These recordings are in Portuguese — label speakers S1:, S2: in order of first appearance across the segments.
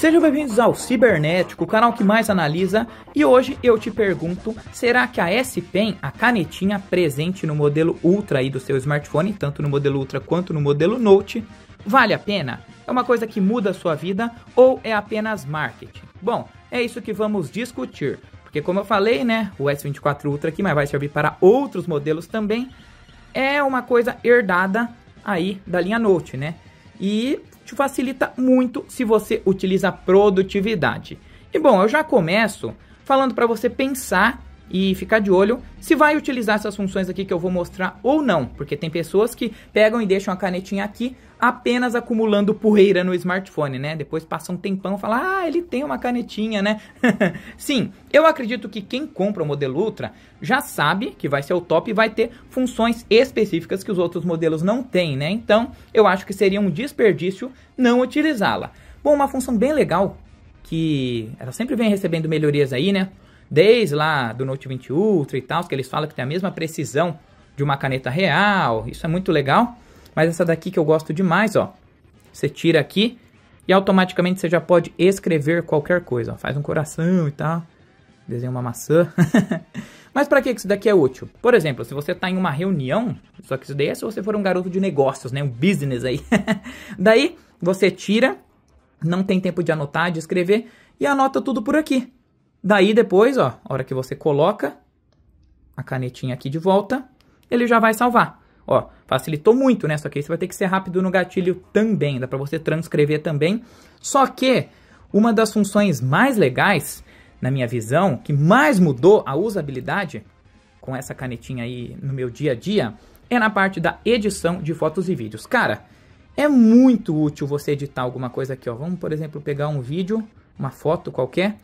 S1: Sejam bem-vindos ao Cibernético, o canal que mais analisa, e hoje eu te pergunto, será que a S Pen, a canetinha presente no modelo Ultra aí do seu smartphone, tanto no modelo Ultra quanto no modelo Note, vale a pena? É uma coisa que muda a sua vida ou é apenas marketing? Bom, é isso que vamos discutir, porque como eu falei, né, o S24 Ultra aqui, mas vai servir para outros modelos também, é uma coisa herdada aí da linha Note, né? e te facilita muito se você utiliza produtividade. E bom, eu já começo falando para você pensar e ficar de olho se vai utilizar essas funções aqui que eu vou mostrar ou não, porque tem pessoas que pegam e deixam a canetinha aqui apenas acumulando poeira no smartphone, né? Depois passa um tempão e fala, ah, ele tem uma canetinha, né? Sim, eu acredito que quem compra o modelo Ultra já sabe que vai ser o top e vai ter funções específicas que os outros modelos não têm, né? Então, eu acho que seria um desperdício não utilizá-la. Bom, uma função bem legal, que ela sempre vem recebendo melhorias aí, né? Desde lá do Note 20 Ultra e tal, que eles falam que tem a mesma precisão de uma caneta real, isso é muito legal. Mas essa daqui que eu gosto demais, ó. Você tira aqui e automaticamente você já pode escrever qualquer coisa. Ó. Faz um coração e tal. Desenha uma maçã. Mas para que isso daqui é útil? Por exemplo, se você está em uma reunião, só que isso daí é se você for um garoto de negócios, né? Um business aí. daí você tira, não tem tempo de anotar, de escrever e anota tudo por aqui. Daí depois, ó, a hora que você coloca a canetinha aqui de volta, ele já vai salvar. Ó, facilitou muito, né? Só que aí você vai ter que ser rápido no gatilho também, dá para você transcrever também. Só que uma das funções mais legais, na minha visão, que mais mudou a usabilidade com essa canetinha aí no meu dia a dia, é na parte da edição de fotos e vídeos. Cara, é muito útil você editar alguma coisa aqui, ó. Vamos, por exemplo, pegar um vídeo, uma foto qualquer.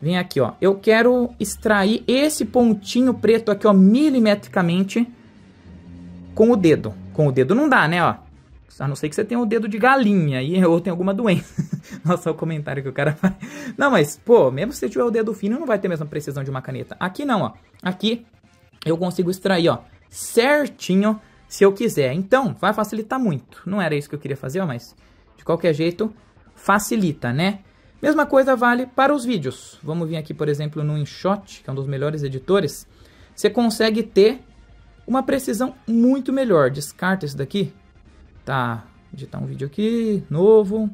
S1: Vem aqui, ó. Eu quero extrair esse pontinho preto aqui, ó, milimetricamente com o dedo. Com o dedo não dá, né, ó. A não ser que você tenha o um dedo de galinha e, ou tem alguma doença. Nossa, o comentário que o cara faz. Não, mas, pô, mesmo se você tiver o dedo fino, não vai ter a mesma precisão de uma caneta. Aqui não, ó. Aqui eu consigo extrair, ó, certinho se eu quiser. Então, vai facilitar muito. Não era isso que eu queria fazer, ó, mas de qualquer jeito, facilita, né? Mesma coisa vale para os vídeos. Vamos vir aqui, por exemplo, no InShot, que é um dos melhores editores. Você consegue ter uma precisão muito melhor. Descarta isso daqui. Tá, editar um vídeo aqui, novo.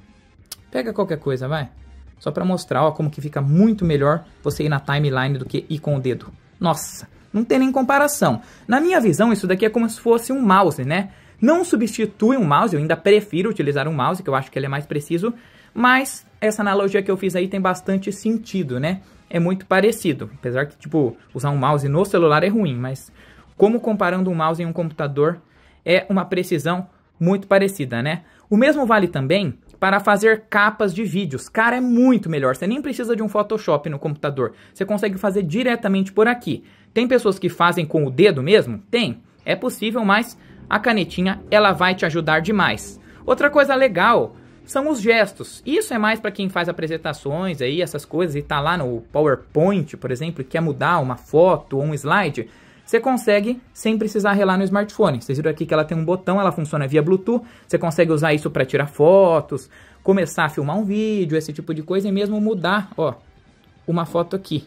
S1: Pega qualquer coisa, vai. Só para mostrar, ó, como que fica muito melhor você ir na timeline do que ir com o dedo. Nossa, não tem nem comparação. Na minha visão, isso daqui é como se fosse um mouse, né? Não substitui um mouse, eu ainda prefiro utilizar um mouse, que eu acho que ele é mais preciso, mas essa analogia que eu fiz aí tem bastante sentido, né? É muito parecido, apesar que, tipo, usar um mouse no celular é ruim, mas como comparando um mouse e um computador, é uma precisão muito parecida, né? O mesmo vale também para fazer capas de vídeos. Cara, é muito melhor. Você nem precisa de um Photoshop no computador. Você consegue fazer diretamente por aqui. Tem pessoas que fazem com o dedo mesmo? Tem. É possível, mas a canetinha ela vai te ajudar demais. Outra coisa legal são os gestos. Isso é mais para quem faz apresentações aí, essas coisas e tá lá no PowerPoint, por exemplo, e quer mudar uma foto ou um slide. Você consegue sem precisar relar no smartphone. Vocês viram aqui que ela tem um botão, ela funciona via Bluetooth. Você consegue usar isso para tirar fotos, começar a filmar um vídeo, esse tipo de coisa e mesmo mudar, ó, uma foto aqui.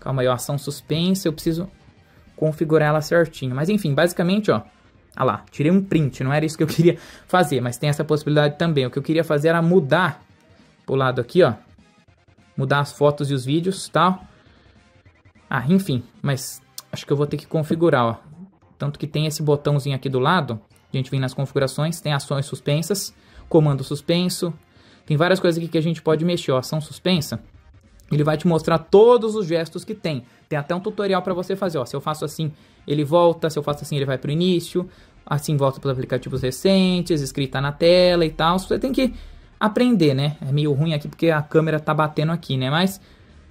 S1: Calma aí, ó, ação suspensa, eu preciso configurar ela certinho. Mas enfim, basicamente, ó, ah lá, tirei um print, não era isso que eu queria fazer, mas tem essa possibilidade também. O que eu queria fazer era mudar pro lado aqui, ó, mudar as fotos e os vídeos, tal. Ah, enfim, mas acho que eu vou ter que configurar, ó. Tanto que tem esse botãozinho aqui do lado, a gente vem nas configurações, tem ações suspensas, comando suspenso, tem várias coisas aqui que a gente pode mexer, ó, ação suspensa. Ele vai te mostrar todos os gestos que tem. Tem até um tutorial para você fazer, ó. Se eu faço assim, ele volta, se eu faço assim, ele vai para o início, assim volta para os aplicativos recentes, escrita na tela e tal. Você tem que aprender, né? É meio ruim aqui porque a câmera tá batendo aqui, né? Mas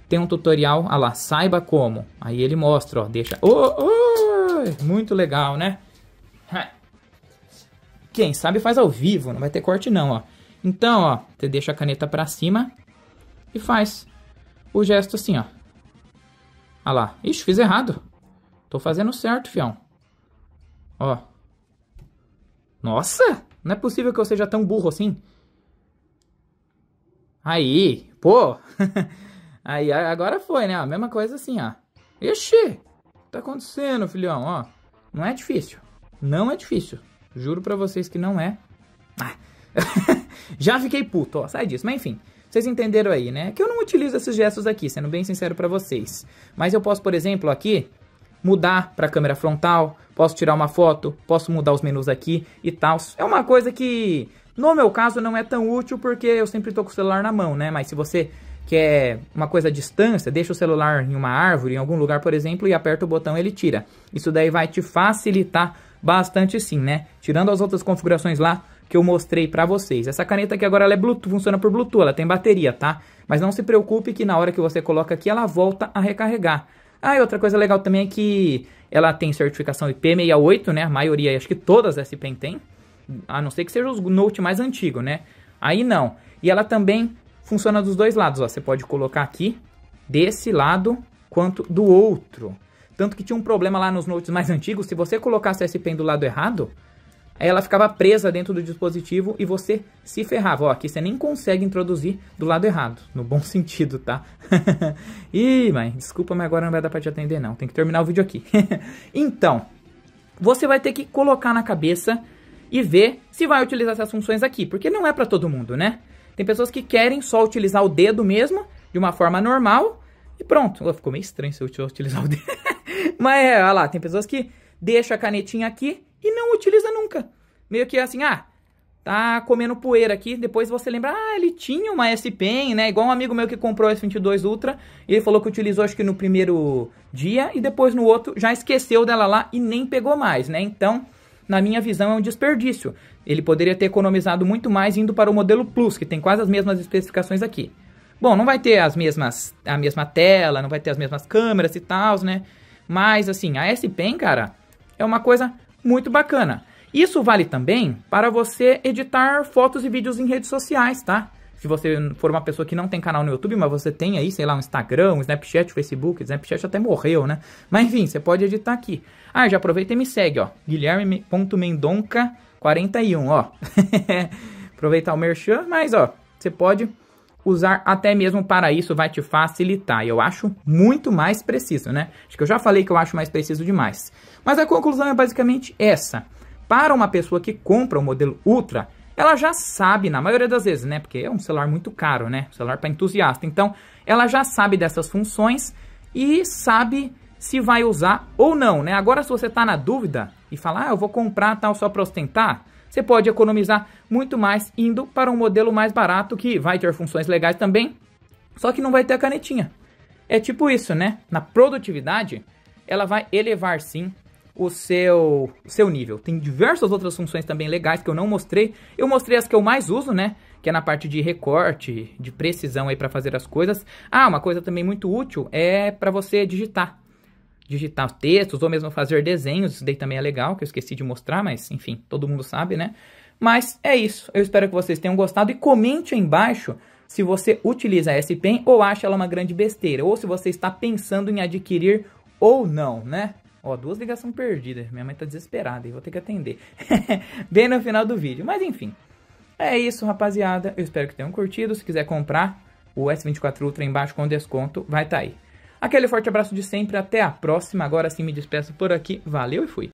S1: tem um tutorial, ah lá, saiba como. Aí ele mostra, ó, deixa... Oh, oh, muito legal, né? Quem sabe faz ao vivo, não vai ter corte não, ó. Então, ó, você deixa a caneta pra cima e faz o gesto assim, ó. Ah lá, ixi, fiz errado. Tô fazendo certo, fião. Ó. Nossa, não é possível que eu seja tão burro assim. Aí, pô. Aí agora foi, né? A mesma coisa assim, ó. Ixi, tá acontecendo, filhão, ó. Não é difícil. Não é difícil. Juro pra vocês que não é. Ah. Já fiquei puto, ó. Sai disso. Mas enfim, vocês entenderam aí, né? Que eu não utilizo esses gestos aqui, sendo bem sincero pra vocês. Mas eu posso, por exemplo, aqui mudar para câmera frontal, posso tirar uma foto, posso mudar os menus aqui e tal. É uma coisa que, no meu caso, não é tão útil porque eu sempre tô com o celular na mão, né? Mas se você que é uma coisa à distância, deixa o celular em uma árvore, em algum lugar, por exemplo, e aperta o botão ele tira. Isso daí vai te facilitar bastante sim, né? Tirando as outras configurações lá que eu mostrei pra vocês. Essa caneta aqui agora ela é Bluetooth, funciona por Bluetooth, ela tem bateria, tá? Mas não se preocupe que na hora que você coloca aqui ela volta a recarregar. Ah, e outra coisa legal também é que ela tem certificação IP68, né? A maioria, acho que todas as pen tem. A não ser que seja o Note mais antigo, né? Aí não. E ela também funciona dos dois lados. Ó. Você pode colocar aqui, desse lado, quanto do outro. Tanto que tinha um problema lá nos notes mais antigos, se você colocasse a SPEN pen do lado errado, ela ficava presa dentro do dispositivo e você se ferrava. Ó, aqui você nem consegue introduzir do lado errado, no bom sentido, tá? Ih, mãe, desculpa, mas agora não vai dar pra te atender não, tem que terminar o vídeo aqui. então, você vai ter que colocar na cabeça e ver se vai utilizar essas funções aqui, porque não é para todo mundo, né? Tem pessoas que querem só utilizar o dedo mesmo, de uma forma normal, e pronto. Oh, ficou meio estranho se eu utilizar o dedo. Mas, é, olha lá, tem pessoas que deixam a canetinha aqui e não utiliza nunca. Meio que assim, ah, tá comendo poeira aqui, depois você lembra, ah, ele tinha uma S-Pen, né? Igual um amigo meu que comprou o S22 Ultra, e ele falou que utilizou acho que no primeiro dia, e depois no outro já esqueceu dela lá e nem pegou mais, né? Então, na minha visão, é um desperdício. Ele poderia ter economizado muito mais indo para o modelo Plus, que tem quase as mesmas especificações aqui. Bom, não vai ter as mesmas a mesma tela, não vai ter as mesmas câmeras e tal, né? Mas assim, a S Pen, cara, é uma coisa muito bacana. Isso vale também para você editar fotos e vídeos em redes sociais, tá? Se você for uma pessoa que não tem canal no YouTube, mas você tem aí, sei lá, um Instagram, um Snapchat, um Facebook, Snapchat até morreu, né? Mas enfim, você pode editar aqui. Ah, já aproveita e me segue, ó. Guilherme.mendonca41, ó. Aproveitar o merchan, mas ó, você pode usar até mesmo para isso vai te facilitar. Eu acho muito mais preciso, né? Acho que eu já falei que eu acho mais preciso demais. Mas a conclusão é basicamente essa. Para uma pessoa que compra o modelo Ultra, ela já sabe, na maioria das vezes, né? Porque é um celular muito caro, né? celular para entusiasta. Então, ela já sabe dessas funções e sabe se vai usar ou não, né? Agora, se você está na dúvida e falar, ah, eu vou comprar tal só para ostentar, você pode economizar muito mais indo para um modelo mais barato que vai ter funções legais também, só que não vai ter a canetinha. É tipo isso, né? Na produtividade, ela vai elevar sim o seu, o seu nível. Tem diversas outras funções também legais que eu não mostrei. Eu mostrei as que eu mais uso, né? Que é na parte de recorte, de precisão aí para fazer as coisas. Ah, uma coisa também muito útil é para você digitar. Digitar textos ou mesmo fazer desenhos. Isso daí também é legal, que eu esqueci de mostrar, mas enfim, todo mundo sabe, né? Mas é isso. Eu espero que vocês tenham gostado e comente aí embaixo se você utiliza a S-Pen ou acha ela uma grande besteira, ou se você está pensando em adquirir ou não, né? Ó, duas ligações perdidas. Minha mãe tá desesperada e vou ter que atender. Bem no final do vídeo. Mas enfim. É isso, rapaziada. Eu espero que tenham curtido. Se quiser comprar o S24 Ultra embaixo com desconto, vai tá aí. Aquele forte abraço de sempre. Até a próxima. Agora sim me despeço por aqui. Valeu e fui.